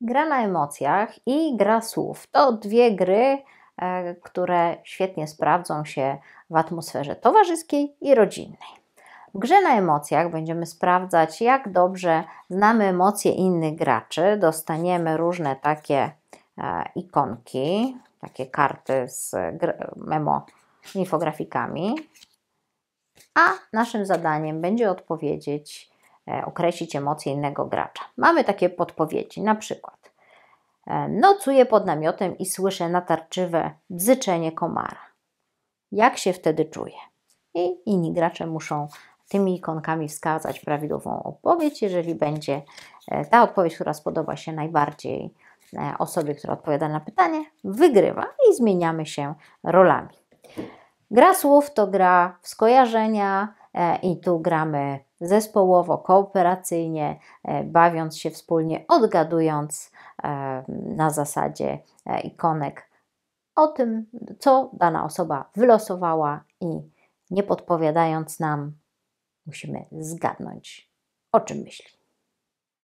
Gra na emocjach i gra słów. To dwie gry, e, które świetnie sprawdzą się w atmosferze towarzyskiej i rodzinnej. W grze na emocjach będziemy sprawdzać, jak dobrze znamy emocje innych graczy. Dostaniemy różne takie e, ikonki, takie karty z memo infografikami. A naszym zadaniem będzie odpowiedzieć E, określić emocje innego gracza. Mamy takie podpowiedzi, na przykład e, nocuję pod namiotem i słyszę natarczywe bzyczenie komara. Jak się wtedy czuję? I inni gracze muszą tymi ikonkami wskazać prawidłową odpowiedź, jeżeli będzie e, ta odpowiedź, która spodoba się najbardziej osobie, która odpowiada na pytanie, wygrywa i zmieniamy się rolami. Gra słów to gra w skojarzenia, E, i tu gramy zespołowo, kooperacyjnie, e, bawiąc się wspólnie, odgadując e, na zasadzie ikonek o tym, co dana osoba wylosowała i nie podpowiadając nam, musimy zgadnąć, o czym myśli.